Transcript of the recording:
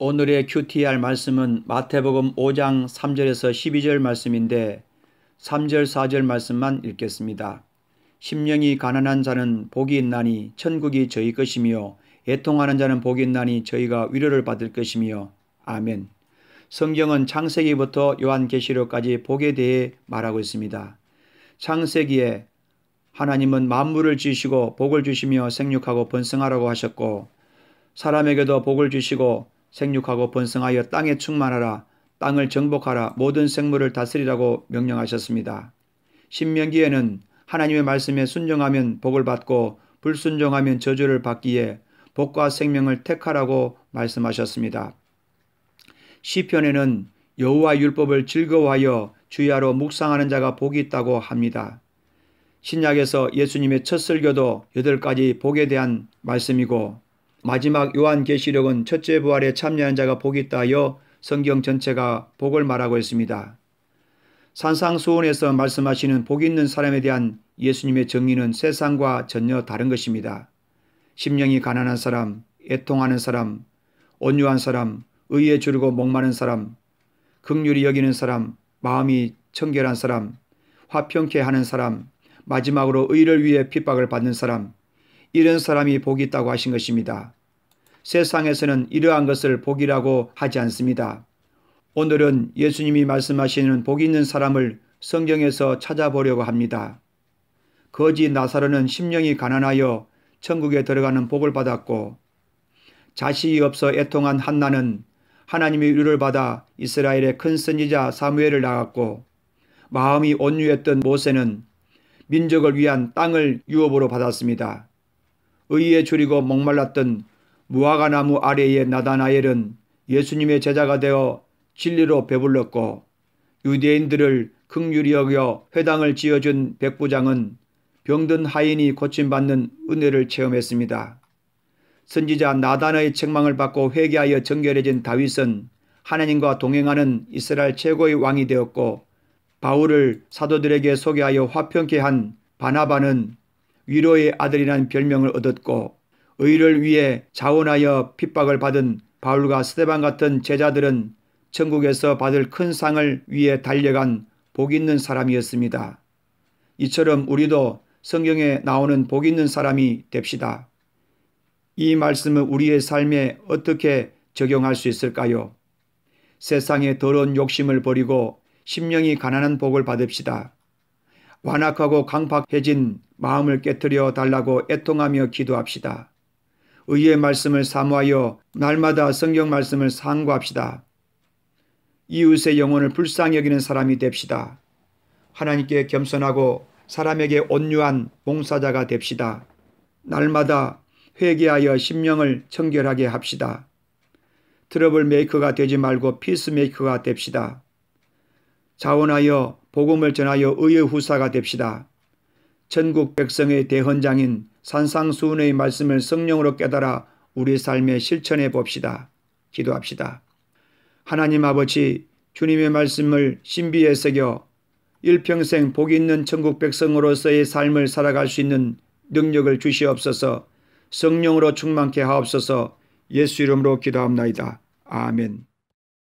오늘의 큐티할 말씀은 마태복음 5장 3절에서 12절 말씀인데 3절 4절 말씀만 읽겠습니다. 심령이 가난한 자는 복이 있나니 천국이 저희 것이며 애통하는 자는 복이 있나니 저희가 위로를 받을 것이며 아멘. 성경은 창세기부터 요한계시록까지 복에 대해 말하고 있습니다. 창세기에 하나님은 만물을 지으시고 복을 주시며 생육하고 번성하라고 하셨고 사람에게도 복을 주시고 생육하고 번성하여 땅에 충만하라 땅을 정복하라 모든 생물을 다스리라고 명령하셨습니다. 신명기에는 하나님의 말씀에 순종하면 복을 받고 불순종하면 저주를 받기에 복과 생명을 택하라고 말씀하셨습니다. 시편에는 여호와 율법을 즐거워하여 주야로 묵상하는 자가 복이 있다고 합니다. 신약에서 예수님의 첫 설교도 여덟 가지 복에 대한 말씀이고 마지막 요한계시록은 첫째 부활에 참여한 자가 복이 있다 하여 성경 전체가 복을 말하고 있습니다. 산상수원에서 말씀하시는 복 있는 사람에 대한 예수님의 정의는 세상과 전혀 다른 것입니다. 심령이 가난한 사람, 애통하는 사람, 온유한 사람, 의에 주르고 목마른 사람, 극률이 여기는 사람, 마음이 청결한 사람, 화평케 하는 사람, 마지막으로 의를 위해 핍박을 받는 사람, 이런 사람이 복이 있다고 하신 것입니다. 세상에서는 이러한 것을 복이라고 하지 않습니다. 오늘은 예수님이 말씀하시는 복이 있는 사람을 성경에서 찾아보려고 합니다. 거지 나사로는 심령이 가난하여 천국에 들어가는 복을 받았고 자식이 없어 애통한 한나는 하나님의 위로를 받아 이스라엘의 큰 선지자 사무엘을 나갔고 마음이 온유했던 모세는 민족을 위한 땅을 유업으로 받았습니다. 의에 줄이고 목말랐던 무화과나무 아래의 나다나엘은 예수님의 제자가 되어 진리로 배불렀고 유대인들을 극률이 여겨 회당을 지어준 백부장은 병든 하인이 고침받는 은혜를 체험했습니다. 선지자 나단의 책망을 받고 회개하여 정결해진 다윗은 하나님과 동행하는 이스라엘 최고의 왕이 되었고 바울을 사도들에게 소개하여 화평케 한 바나바는 위로의 아들이라는 별명을 얻었고 의를 위해 자원하여 핍박을 받은 바울과 스테반 같은 제자들은 천국에서 받을 큰 상을 위해 달려간 복 있는 사람이었습니다. 이처럼 우리도 성경에 나오는 복 있는 사람이 됩시다. 이 말씀을 우리의 삶에 어떻게 적용할 수 있을까요? 세상의 더러운 욕심을 버리고 심령이 가난한 복을 받읍시다. 완악하고 강팍해진 마음을 깨뜨려 달라고 애통하며 기도합시다. 의의 말씀을 사모하여 날마다 성경 말씀을 상고합시다. 이웃의 영혼을 불쌍히 여기는 사람이 됩시다. 하나님께 겸손하고 사람에게 온유한 봉사자가 됩시다. 날마다 회개하여 심령을 청결하게 합시다. 트러블 메이커가 되지 말고 피스 메이커가 됩시다. 자원하여 복음을 전하여 의의 후사가 됩시다. 천국 백성의 대헌장인 산상수훈의 말씀을 성령으로 깨달아 우리 삶에 실천해 봅시다. 기도합시다. 하나님 아버지 주님의 말씀을 신비에 새겨 일평생 복 있는 천국 백성으로서의 삶을 살아갈 수 있는 능력을 주시옵소서 성령으로 충만케 하옵소서 예수 이름으로 기도합나이다. 아멘.